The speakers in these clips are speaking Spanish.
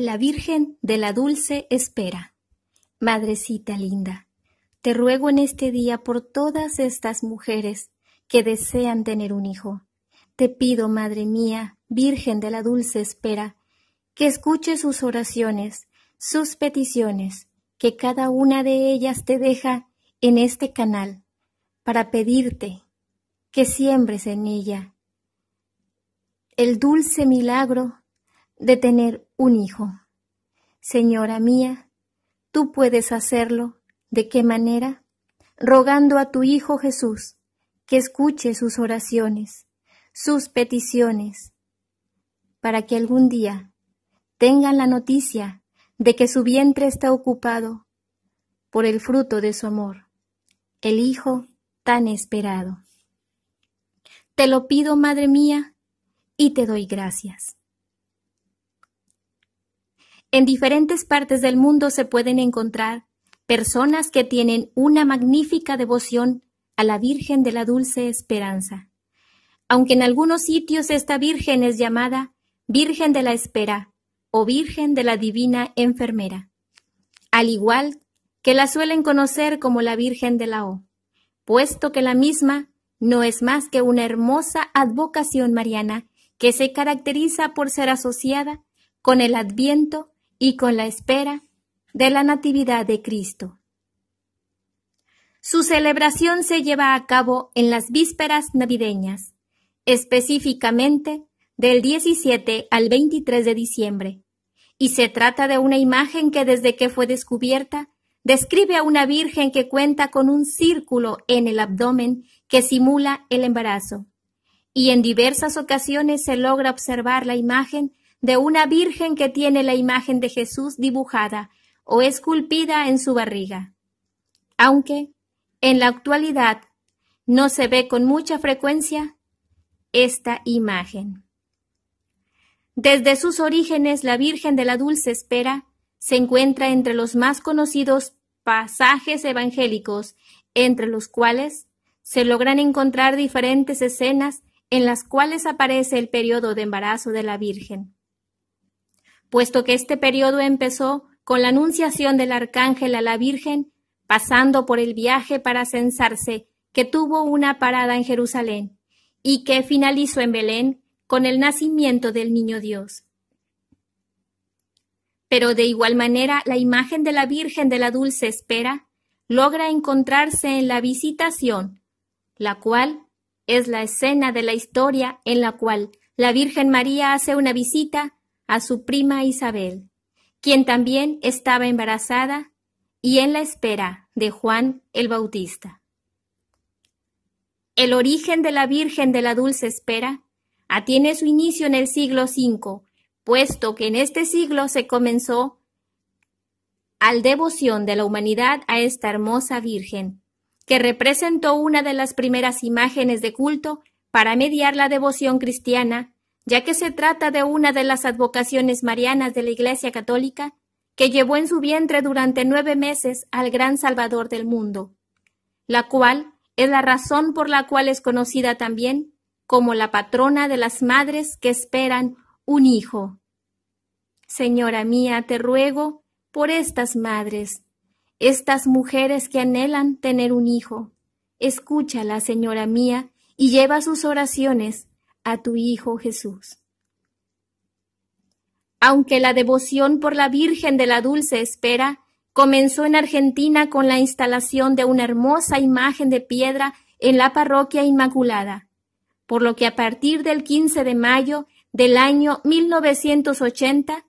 La Virgen de la Dulce Espera. Madrecita linda, te ruego en este día por todas estas mujeres que desean tener un hijo. Te pido, Madre mía, Virgen de la Dulce Espera, que escuche sus oraciones, sus peticiones, que cada una de ellas te deja en este canal, para pedirte que siembres en ella el dulce milagro de tener un hijo. Señora mía, tú puedes hacerlo. ¿De qué manera? Rogando a tu Hijo Jesús que escuche sus oraciones, sus peticiones, para que algún día tengan la noticia de que su vientre está ocupado por el fruto de su amor, el Hijo tan esperado. Te lo pido, Madre mía, y te doy gracias. En diferentes partes del mundo se pueden encontrar personas que tienen una magnífica devoción a la Virgen de la Dulce Esperanza. Aunque en algunos sitios esta Virgen es llamada Virgen de la Espera o Virgen de la Divina Enfermera, al igual que la suelen conocer como la Virgen de la O, puesto que la misma no es más que una hermosa advocación mariana que se caracteriza por ser asociada con el adviento y con la espera de la Natividad de Cristo. Su celebración se lleva a cabo en las vísperas navideñas, específicamente del 17 al 23 de diciembre, y se trata de una imagen que desde que fue descubierta describe a una virgen que cuenta con un círculo en el abdomen que simula el embarazo, y en diversas ocasiones se logra observar la imagen de una virgen que tiene la imagen de Jesús dibujada o esculpida en su barriga. Aunque en la actualidad no se ve con mucha frecuencia esta imagen. Desde sus orígenes, la Virgen de la Dulce Espera se encuentra entre los más conocidos pasajes evangélicos, entre los cuales se logran encontrar diferentes escenas en las cuales aparece el periodo de embarazo de la Virgen puesto que este periodo empezó con la anunciación del arcángel a la Virgen, pasando por el viaje para censarse, que tuvo una parada en Jerusalén, y que finalizó en Belén con el nacimiento del Niño Dios. Pero de igual manera, la imagen de la Virgen de la Dulce Espera logra encontrarse en la visitación, la cual es la escena de la historia en la cual la Virgen María hace una visita a su prima Isabel, quien también estaba embarazada y en la espera de Juan el Bautista. El origen de la Virgen de la Dulce Espera atiene su inicio en el siglo V, puesto que en este siglo se comenzó al devoción de la humanidad a esta hermosa Virgen, que representó una de las primeras imágenes de culto para mediar la devoción cristiana ya que se trata de una de las advocaciones marianas de la Iglesia Católica, que llevó en su vientre durante nueve meses al gran Salvador del mundo, la cual es la razón por la cual es conocida también como la patrona de las madres que esperan un hijo. Señora mía, te ruego por estas madres, estas mujeres que anhelan tener un hijo. Escúchala, señora mía, y lleva sus oraciones a tu Hijo Jesús. Aunque la devoción por la Virgen de la Dulce Espera comenzó en Argentina con la instalación de una hermosa imagen de piedra en la parroquia Inmaculada, por lo que a partir del 15 de mayo del año 1980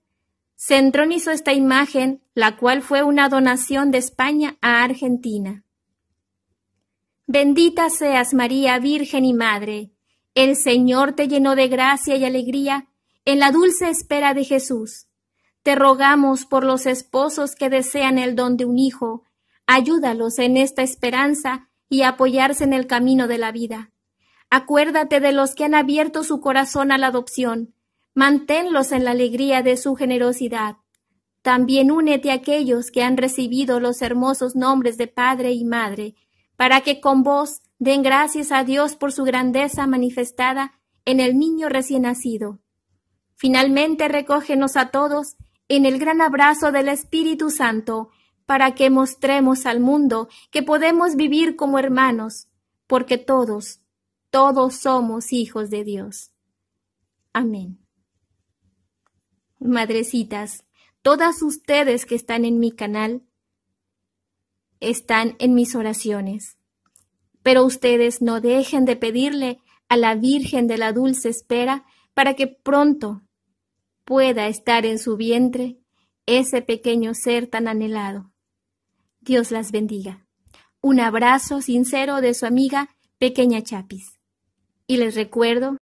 se entronizó esta imagen, la cual fue una donación de España a Argentina. Bendita seas María, Virgen y Madre, el Señor te llenó de gracia y alegría en la dulce espera de Jesús. Te rogamos por los esposos que desean el don de un hijo. Ayúdalos en esta esperanza y apoyarse en el camino de la vida. Acuérdate de los que han abierto su corazón a la adopción. Manténlos en la alegría de su generosidad. También únete a aquellos que han recibido los hermosos nombres de Padre y Madre, para que con vos Den gracias a Dios por su grandeza manifestada en el niño recién nacido. Finalmente recógenos a todos en el gran abrazo del Espíritu Santo, para que mostremos al mundo que podemos vivir como hermanos, porque todos, todos somos hijos de Dios. Amén. Madrecitas, todas ustedes que están en mi canal, están en mis oraciones. Pero ustedes no dejen de pedirle a la Virgen de la Dulce Espera para que pronto pueda estar en su vientre ese pequeño ser tan anhelado. Dios las bendiga. Un abrazo sincero de su amiga Pequeña Chapis. Y les recuerdo